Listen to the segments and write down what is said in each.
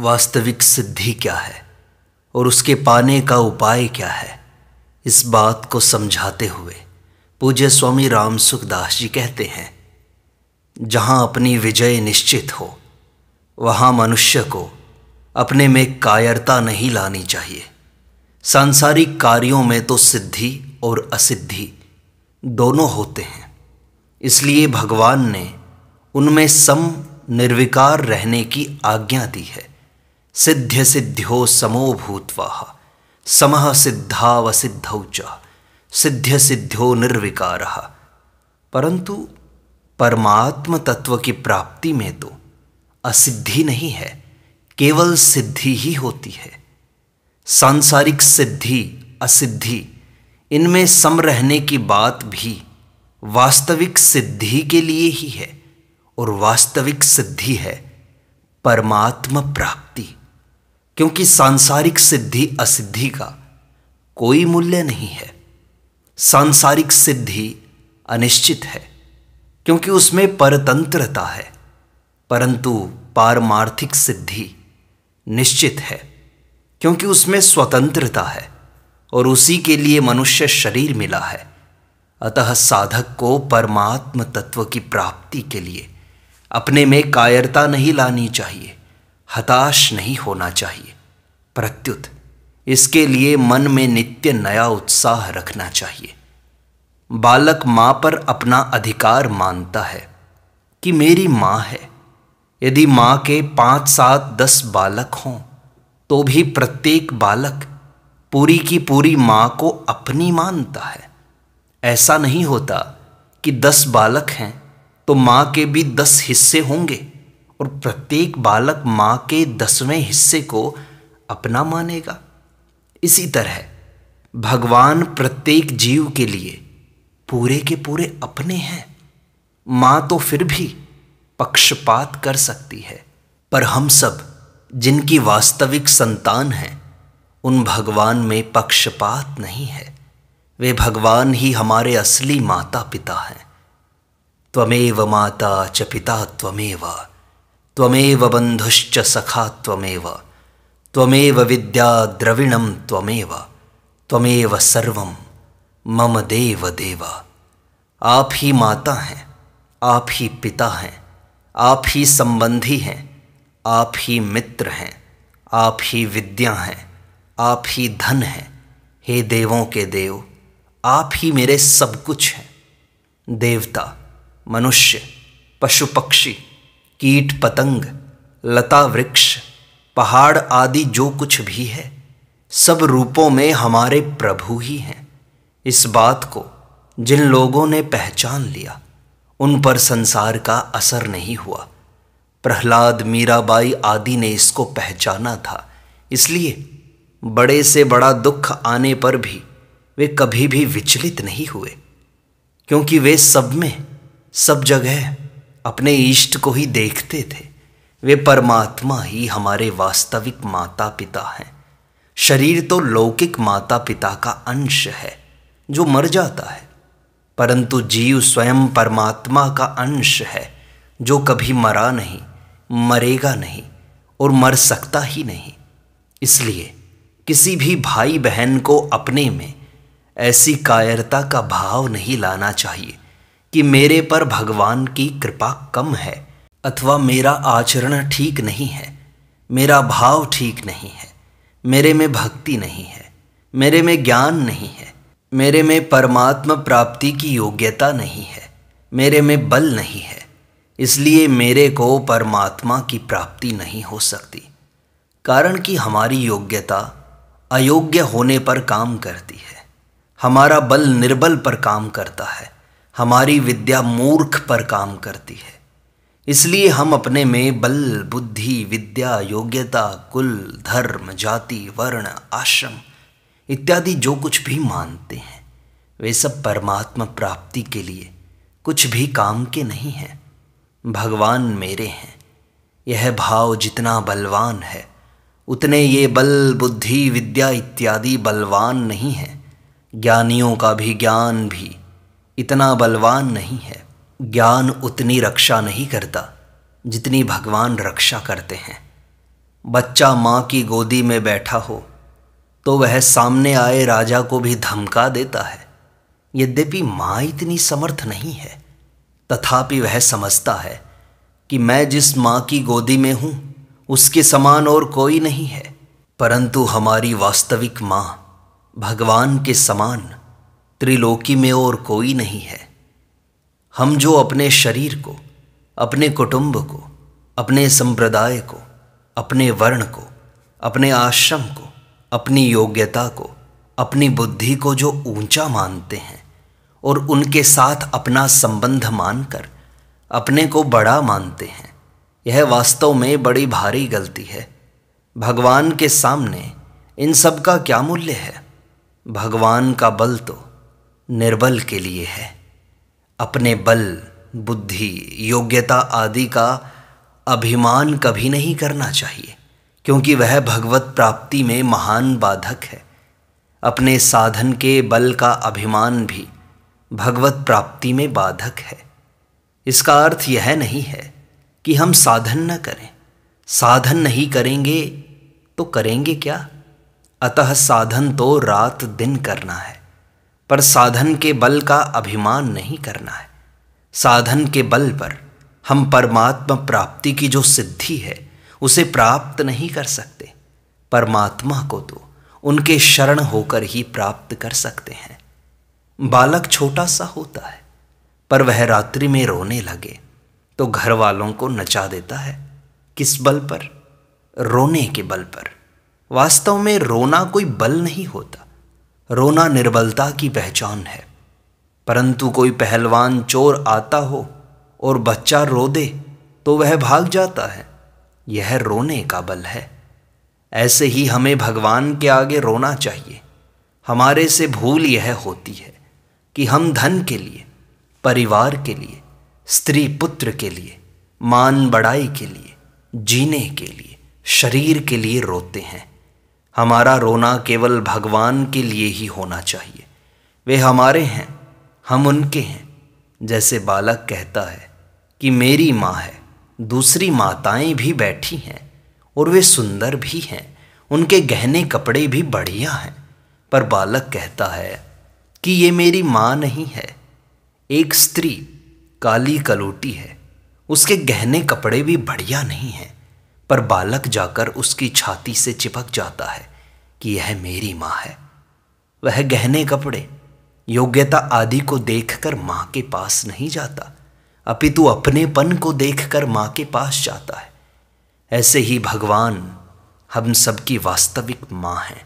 वास्तविक सिद्धि क्या है और उसके पाने का उपाय क्या है इस बात को समझाते हुए पूज्य स्वामी राम सुखदास जी कहते हैं जहाँ अपनी विजय निश्चित हो वहाँ मनुष्य को अपने में कायरता नहीं लानी चाहिए सांसारिक कार्यों में तो सिद्धि और असिद्धि दोनों होते हैं इसलिए भगवान ने उनमें सम निर्विकार रहने की आज्ञा दी है सिद्ध्य सिद्ध्यो समो भूतवा सम सिद्धावसिद्धौ च सिद्ध्य सिद्ध्यो निर्विकार परंतु परमात्म तत्व की प्राप्ति में तो असिद्धि नहीं है केवल सिद्धि ही होती है सांसारिक सिद्धि असिद्धि इनमें सम रहने की बात भी वास्तविक सिद्धि के लिए ही है और वास्तविक सिद्धि है परमात्म प्राप्ति क्योंकि सांसारिक सिद्धि असिद्धि का कोई मूल्य नहीं है सांसारिक सिद्धि अनिश्चित है क्योंकि उसमें परतंत्रता है परंतु पारमार्थिक सिद्धि निश्चित है क्योंकि उसमें स्वतंत्रता है और उसी के लिए मनुष्य शरीर मिला है अतः साधक को परमात्म तत्व की प्राप्ति के लिए अपने में कायरता नहीं लानी चाहिए हताश नहीं होना चाहिए प्रत्युत इसके लिए मन में नित्य नया उत्साह रखना चाहिए बालक माँ पर अपना अधिकार मानता है कि मेरी माँ है यदि माँ के पांच सात दस बालक हों तो भी प्रत्येक बालक पूरी की पूरी माँ को अपनी मानता है ऐसा नहीं होता कि दस बालक हैं तो माँ के भी दस हिस्से होंगे और प्रत्येक बालक माँ के दसवें हिस्से को अपना मानेगा इसी तरह भगवान प्रत्येक जीव के लिए पूरे के पूरे अपने हैं माँ तो फिर भी पक्षपात कर सकती है पर हम सब जिनकी वास्तविक संतान हैं उन भगवान में पक्षपात नहीं है वे भगवान ही हमारे असली माता पिता हैं त्वमेव माता च पिता त्वमेव त्वमेव बंधुश्च सखा त्वमेव त्वमेव विद्या द्रविणम त्वमेव त्वमेव सर्वम मम देव देवा आप ही माता हैं आप ही पिता हैं आप ही संबंधी हैं आप ही मित्र हैं आप ही विद्या हैं आप ही धन हैं हे देवों के देव आप ही मेरे सब कुछ हैं देवता मनुष्य पशु पक्षी कीट पतंग लता वृक्ष पहाड़ आदि जो कुछ भी है सब रूपों में हमारे प्रभु ही हैं इस बात को जिन लोगों ने पहचान लिया उन पर संसार का असर नहीं हुआ प्रहलाद मीराबाई आदि ने इसको पहचाना था इसलिए बड़े से बड़ा दुख आने पर भी वे कभी भी विचलित नहीं हुए क्योंकि वे सब में सब जगह अपने इष्ट को ही देखते थे वे परमात्मा ही हमारे वास्तविक माता पिता हैं शरीर तो लौकिक माता पिता का अंश है जो मर जाता है परंतु जीव स्वयं परमात्मा का अंश है जो कभी मरा नहीं मरेगा नहीं और मर सकता ही नहीं इसलिए किसी भी भाई बहन को अपने में ऐसी कायरता का भाव नहीं लाना चाहिए कि मेरे पर भगवान की कृपा कम है अथवा मेरा आचरण ठीक नहीं है मेरा भाव ठीक नहीं है मेरे में भक्ति नहीं है मेरे में ज्ञान नहीं है मेरे में परमात्म प्राप्ति की योग्यता नहीं है मेरे में बल नहीं है इसलिए मेरे को परमात्मा की प्राप्ति नहीं हो सकती कारण कि हमारी योग्यता अयोग्य होने पर काम करती है हमारा बल निर्बल पर काम करता है हमारी विद्या मूर्ख पर काम करती है इसलिए हम अपने में बल बुद्धि विद्या योग्यता कुल धर्म जाति वर्ण आश्रम इत्यादि जो कुछ भी मानते हैं वे सब परमात्मा प्राप्ति के लिए कुछ भी काम के नहीं हैं भगवान मेरे हैं यह भाव जितना बलवान है उतने ये बल बुद्धि विद्या इत्यादि बलवान नहीं है ज्ञानियों का भी ज्ञान भी इतना बलवान नहीं है ज्ञान उतनी रक्षा नहीं करता जितनी भगवान रक्षा करते हैं बच्चा माँ की गोदी में बैठा हो तो वह सामने आए राजा को भी धमका देता है यद्यपि माँ इतनी समर्थ नहीं है तथापि वह समझता है कि मैं जिस माँ की गोदी में हूँ उसके समान और कोई नहीं है परंतु हमारी वास्तविक माँ भगवान के समान त्रिलोकी में और कोई नहीं है हम जो अपने शरीर को अपने कुटुंब को अपने संप्रदाय को अपने वर्ण को अपने आश्रम को अपनी योग्यता को अपनी बुद्धि को जो ऊंचा मानते हैं और उनके साथ अपना संबंध मानकर अपने को बड़ा मानते हैं यह वास्तव में बड़ी भारी गलती है भगवान के सामने इन सब का क्या मूल्य है भगवान का बल तो निर्बल के लिए है अपने बल बुद्धि योग्यता आदि का अभिमान कभी नहीं करना चाहिए क्योंकि वह भगवत प्राप्ति में महान बाधक है अपने साधन के बल का अभिमान भी भगवत प्राप्ति में बाधक है इसका अर्थ यह नहीं है कि हम साधन न करें साधन नहीं करेंगे तो करेंगे क्या अतः साधन तो रात दिन करना है पर साधन के बल का अभिमान नहीं करना है साधन के बल पर हम परमात्मा प्राप्ति की जो सिद्धि है उसे प्राप्त नहीं कर सकते परमात्मा को तो उनके शरण होकर ही प्राप्त कर सकते हैं बालक छोटा सा होता है पर वह रात्रि में रोने लगे तो घर वालों को नचा देता है किस बल पर रोने के बल पर वास्तव में रोना कोई बल नहीं होता रोना निर्बलता की पहचान है परंतु कोई पहलवान चोर आता हो और बच्चा रो दे तो वह भाग जाता है यह रोने का बल है ऐसे ही हमें भगवान के आगे रोना चाहिए हमारे से भूल यह होती है कि हम धन के लिए परिवार के लिए स्त्री पुत्र के लिए मान बड़ाई के लिए जीने के लिए शरीर के लिए रोते हैं हमारा रोना केवल भगवान के लिए ही होना चाहिए वे हमारे हैं हम उनके हैं जैसे बालक कहता है कि मेरी माँ है दूसरी माताएं भी बैठी हैं और वे सुंदर भी हैं उनके गहने कपड़े भी बढ़िया हैं पर बालक कहता है कि ये मेरी माँ नहीं है एक स्त्री काली कलोटी है उसके गहने कपड़े भी बढ़िया नहीं हैं पर बालक जाकर उसकी छाती से चिपक जाता है कि यह मेरी माँ है वह गहने कपड़े योग्यता आदि को देखकर माँ के पास नहीं जाता अपितु अपनेपन को देखकर माँ के पास जाता है ऐसे ही भगवान हम सबकी वास्तविक माँ है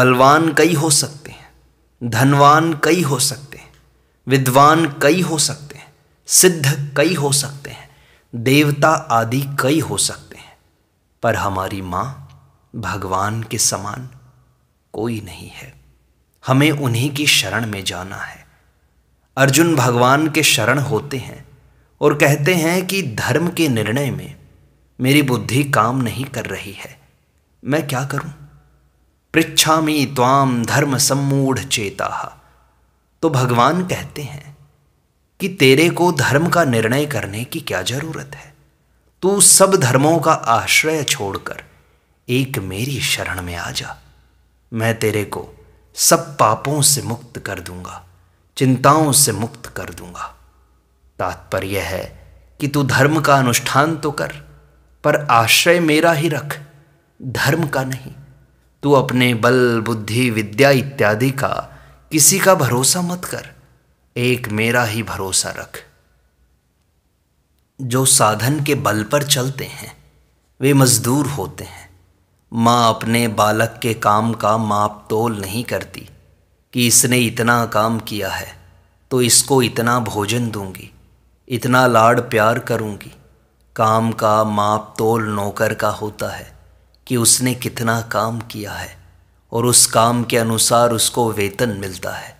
बलवान कई हो सकते हैं धनवान कई हो सकते हैं विद्वान कई हो सकते हैं सिद्ध कई हो सकते हैं देवता आदि कई हो सकते पर हमारी माँ भगवान के समान कोई नहीं है हमें उन्हीं की शरण में जाना है अर्जुन भगवान के शरण होते हैं और कहते हैं कि धर्म के निर्णय में मेरी बुद्धि काम नहीं कर रही है मैं क्या करूं पृछा मी त्वाम धर्म सम्मूढ़ चेता तो भगवान कहते हैं कि तेरे को धर्म का निर्णय करने की क्या जरूरत है तू सब धर्मों का आश्रय छोड़कर एक मेरी शरण में आ जा मैं तेरे को सब पापों से मुक्त कर दूंगा चिंताओं से मुक्त कर दूंगा तात्पर्य है कि तू धर्म का अनुष्ठान तो कर पर आश्रय मेरा ही रख धर्म का नहीं तू अपने बल बुद्धि विद्या इत्यादि का किसी का भरोसा मत कर एक मेरा ही भरोसा रख जो साधन के बल पर चलते हैं वे मजदूर होते हैं माँ अपने बालक के काम का माप तोल नहीं करती कि इसने इतना काम किया है तो इसको इतना भोजन दूंगी इतना लाड प्यार करूंगी काम का माप तोल नौकर का होता है कि उसने कितना काम किया है और उस काम के अनुसार उसको वेतन मिलता है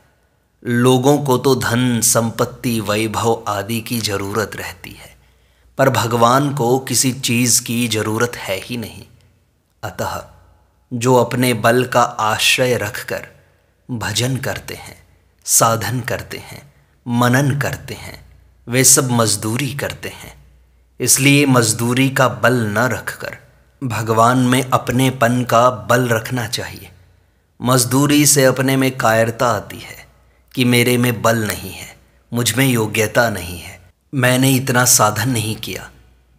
लोगों को तो धन संपत्ति वैभव आदि की जरूरत रहती है पर भगवान को किसी चीज़ की जरूरत है ही नहीं अतः जो अपने बल का आश्रय रखकर भजन करते हैं साधन करते हैं मनन करते हैं वे सब मजदूरी करते हैं इसलिए मजदूरी का बल न रखकर भगवान में अपने पन का बल रखना चाहिए मजदूरी से अपने में कायरता आती है कि मेरे में बल नहीं है मुझ में योग्यता नहीं है मैंने इतना साधन नहीं किया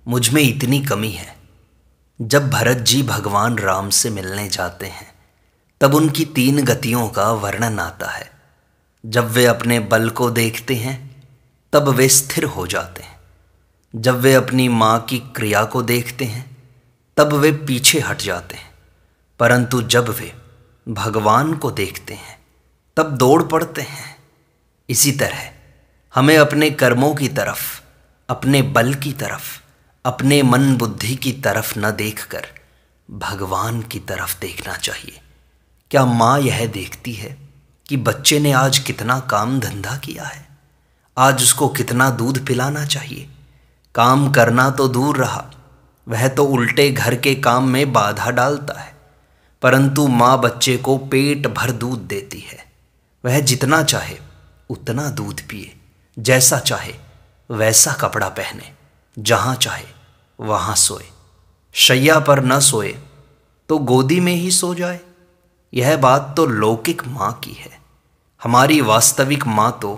मुझ में इतनी कमी है जब भरत जी भगवान राम से मिलने जाते हैं तब उनकी तीन गतियों का वर्णन आता है जब वे अपने बल को देखते हैं तब वे स्थिर हो जाते हैं जब वे अपनी माँ की क्रिया को देखते हैं तब वे पीछे हट जाते हैं परंतु जब वे भगवान को देखते हैं तब दौड़ पड़ते हैं इसी तरह हमें अपने कर्मों की तरफ अपने बल की तरफ अपने मन बुद्धि की तरफ न देखकर भगवान की तरफ देखना चाहिए क्या माँ यह देखती है कि बच्चे ने आज कितना काम धंधा किया है आज उसको कितना दूध पिलाना चाहिए काम करना तो दूर रहा वह तो उल्टे घर के काम में बाधा डालता है परंतु माँ बच्चे को पेट भर दूध देती है वह जितना चाहे उतना दूध पिए जैसा चाहे वैसा कपड़ा पहने जहाँ चाहे वहाँ सोए शैया पर न सोए तो गोदी में ही सो जाए यह बात तो लौकिक माँ की है हमारी वास्तविक माँ तो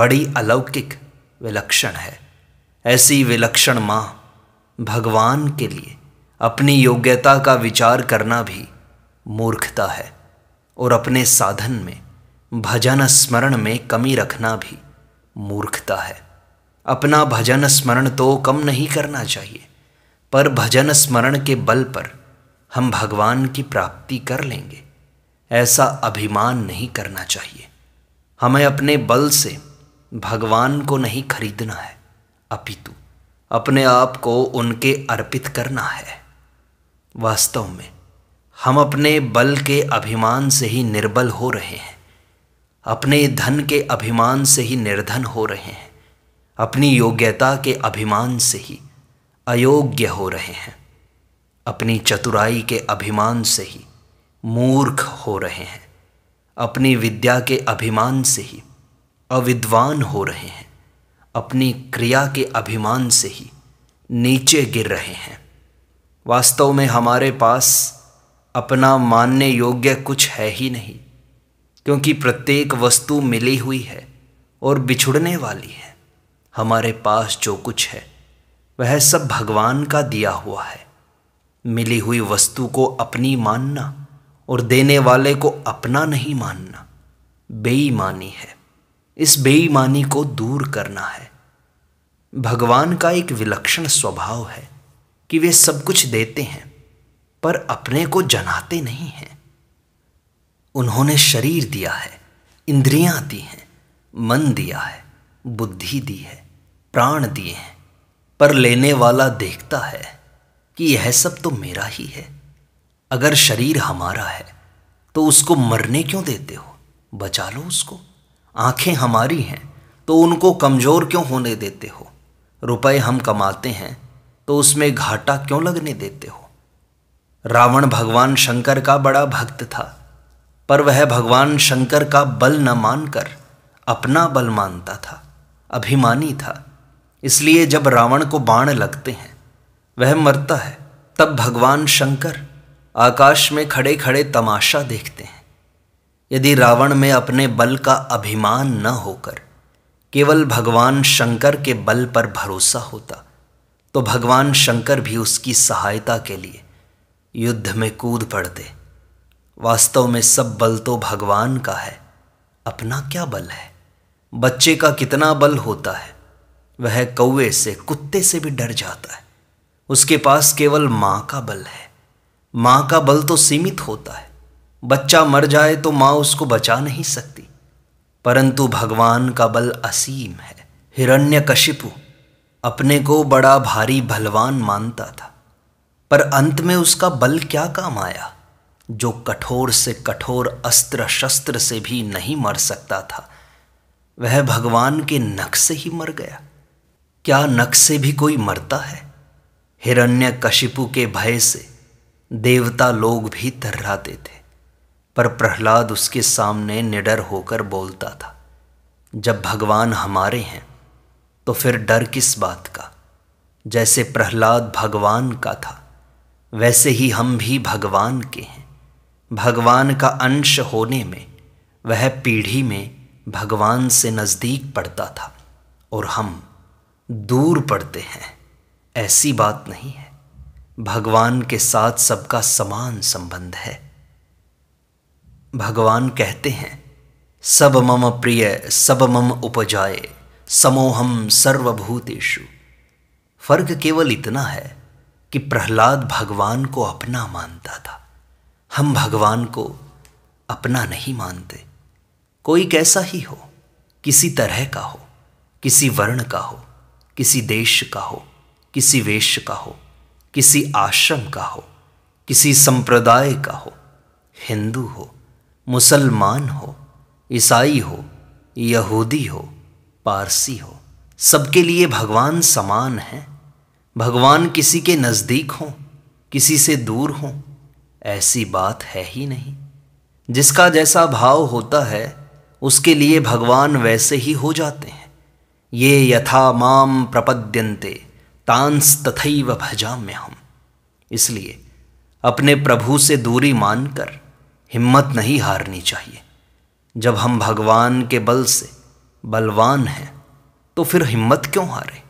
बड़ी अलौकिक विलक्षण है ऐसी विलक्षण माँ भगवान के लिए अपनी योग्यता का विचार करना भी मूर्खता है और अपने साधन में भजन स्मरण में कमी रखना भी मूर्खता है अपना भजन स्मरण तो कम नहीं करना चाहिए पर भजन स्मरण के बल पर हम भगवान की प्राप्ति कर लेंगे ऐसा अभिमान नहीं करना चाहिए हमें अपने बल से भगवान को नहीं खरीदना है अपितु अपने आप को उनके अर्पित करना है वास्तव में हम अपने बल के अभिमान से ही निर्बल हो रहे हैं अपने धन के अभिमान से ही निर्धन हो रहे हैं अपनी योग्यता के अभिमान से ही अयोग्य हो रहे हैं अपनी चतुराई के अभिमान से ही मूर्ख हो रहे हैं अपनी विद्या के अभिमान से ही अविद्वान हो रहे हैं अपनी क्रिया के अभिमान से ही नीचे गिर रहे हैं वास्तव में हमारे पास अपना मानने योग्य कुछ है ही नहीं क्योंकि प्रत्येक वस्तु मिली हुई है और बिछुड़ने वाली है हमारे पास जो कुछ है वह सब भगवान का दिया हुआ है मिली हुई वस्तु को अपनी मानना और देने वाले को अपना नहीं मानना बेईमानी है इस बेईमानी को दूर करना है भगवान का एक विलक्षण स्वभाव है कि वे सब कुछ देते हैं पर अपने को जनाते नहीं हैं उन्होंने शरीर दिया है इंद्रियां दी हैं मन दिया है बुद्धि दी है प्राण दिए हैं पर लेने वाला देखता है कि यह सब तो मेरा ही है अगर शरीर हमारा है तो उसको मरने क्यों देते हो बचा लो उसको आंखें हमारी हैं तो उनको कमज़ोर क्यों होने देते हो रुपए हम कमाते हैं तो उसमें घाटा क्यों लगने देते हो रावण भगवान शंकर का बड़ा भक्त था पर वह भगवान शंकर का बल न मानकर अपना बल मानता था अभिमानी था इसलिए जब रावण को बाण लगते हैं वह मरता है तब भगवान शंकर आकाश में खड़े खड़े तमाशा देखते हैं यदि रावण में अपने बल का अभिमान न होकर केवल भगवान शंकर के बल पर भरोसा होता तो भगवान शंकर भी उसकी सहायता के लिए युद्ध में कूद पड़ते वास्तव में सब बल तो भगवान का है अपना क्या बल है बच्चे का कितना बल होता है वह कौए से कुत्ते से भी डर जाता है उसके पास केवल माँ का बल है माँ का बल तो सीमित होता है बच्चा मर जाए तो माँ उसको बचा नहीं सकती परंतु भगवान का बल असीम है हिरण्य कशिपु अपने को बड़ा भारी भलवान मानता था पर अंत में उसका बल क्या काम आया जो कठोर से कठोर अस्त्र शस्त्र से भी नहीं मर सकता था वह भगवान के नख से ही मर गया क्या नख से भी कोई मरता है हिरण्य कशिपु के भय से देवता लोग भी तर्राते थे पर प्रहलाद उसके सामने निडर होकर बोलता था जब भगवान हमारे हैं तो फिर डर किस बात का जैसे प्रहलाद भगवान का था वैसे ही हम भी भगवान के हैं भगवान का अंश होने में वह पीढ़ी में भगवान से नज़दीक पड़ता था और हम दूर पड़ते हैं ऐसी बात नहीं है भगवान के साथ सबका समान संबंध है भगवान कहते हैं सब मम प्रिय सब मम उपजाए समोहम सर्वभूतेषु फर्क केवल इतना है कि प्रहलाद भगवान को अपना मानता था हम भगवान को अपना नहीं मानते कोई कैसा ही हो किसी तरह का हो किसी वर्ण का हो किसी देश का हो किसी वेश का हो किसी आश्रम का हो किसी संप्रदाय का हो हिंदू हो मुसलमान हो ईसाई हो यहूदी हो पारसी हो सबके लिए भगवान समान है भगवान किसी के नज़दीक हों किसी से दूर हों ऐसी बात है ही नहीं जिसका जैसा भाव होता है उसके लिए भगवान वैसे ही हो जाते हैं ये यथा माम प्रपद्यंते तांस तथैव भजाम्य हम इसलिए अपने प्रभु से दूरी मानकर हिम्मत नहीं हारनी चाहिए जब हम भगवान के बल से बलवान हैं तो फिर हिम्मत क्यों हारे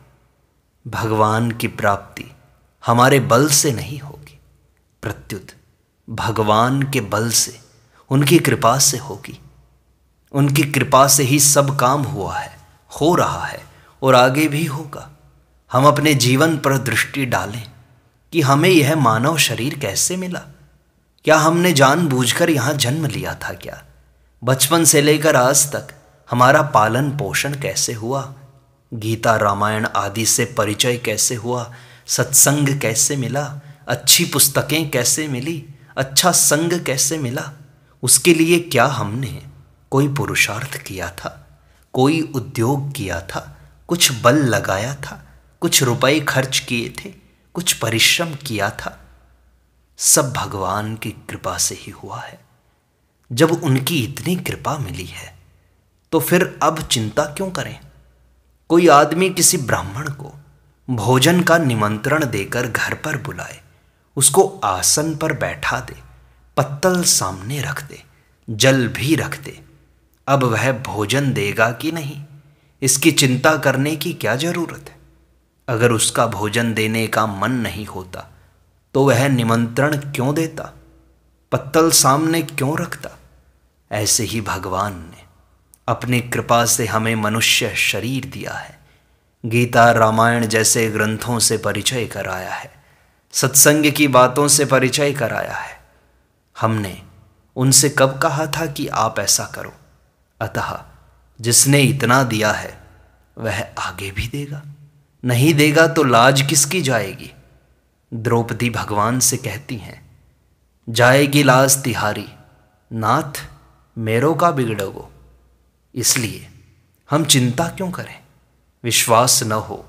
भगवान की प्राप्ति हमारे बल से नहीं होगी प्रत्युत भगवान के बल से उनकी कृपा से होगी उनकी कृपा से ही सब काम हुआ है हो रहा है और आगे भी होगा हम अपने जीवन पर दृष्टि डालें कि हमें यह मानव शरीर कैसे मिला क्या हमने जानबूझकर यहां जन्म लिया था क्या बचपन से लेकर आज तक हमारा पालन पोषण कैसे हुआ गीता रामायण आदि से परिचय कैसे हुआ सत्संग कैसे मिला अच्छी पुस्तकें कैसे मिली अच्छा संग कैसे मिला उसके लिए क्या हमने कोई पुरुषार्थ किया था कोई उद्योग किया था कुछ बल लगाया था कुछ रुपए खर्च किए थे कुछ परिश्रम किया था सब भगवान की कृपा से ही हुआ है जब उनकी इतनी कृपा मिली है तो फिर अब चिंता क्यों करें कोई आदमी किसी ब्राह्मण को भोजन का निमंत्रण देकर घर पर बुलाए उसको आसन पर बैठा दे पत्तल सामने रख दे जल भी रख दे अब वह भोजन देगा कि नहीं इसकी चिंता करने की क्या जरूरत है अगर उसका भोजन देने का मन नहीं होता तो वह निमंत्रण क्यों देता पत्तल सामने क्यों रखता ऐसे ही भगवान ने अपनी कृपा से हमें मनुष्य शरीर दिया है गीता रामायण जैसे ग्रंथों से परिचय कराया है सत्संग की बातों से परिचय कराया है हमने उनसे कब कहा था कि आप ऐसा करो अतः जिसने इतना दिया है वह आगे भी देगा नहीं देगा तो लाज किसकी जाएगी द्रौपदी भगवान से कहती हैं जाएगी लाज तिहारी नाथ मेरो का बिगड़ोगो इसलिए हम चिंता क्यों करें विश्वास न हो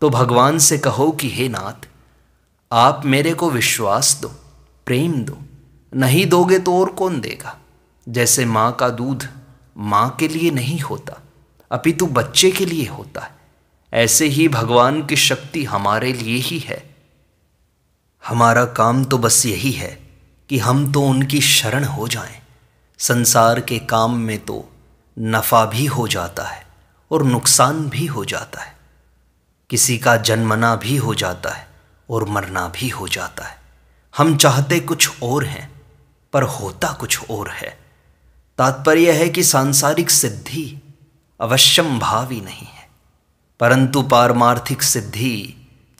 तो भगवान से कहो कि हे नाथ आप मेरे को विश्वास दो प्रेम दो नहीं दोगे तो और कौन देगा जैसे माँ का दूध माँ के लिए नहीं होता अपितु बच्चे के लिए होता है ऐसे ही भगवान की शक्ति हमारे लिए ही है हमारा काम तो बस यही है कि हम तो उनकी शरण हो जाएं। संसार के काम में तो नफ़ा भी हो जाता है और नुकसान भी हो जाता है किसी का जन्मना भी हो जाता है और मरना भी हो जाता है हम चाहते कुछ और हैं पर होता कुछ और है तात्पर्य है कि सांसारिक सिद्धि अवश्यम भावी नहीं है परंतु पारमार्थिक सिद्धि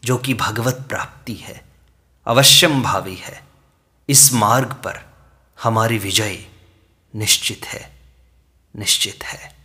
जो कि भगवत प्राप्ति है अवश्यम भावी है इस मार्ग पर हमारी विजय निश्चित है निश्चित है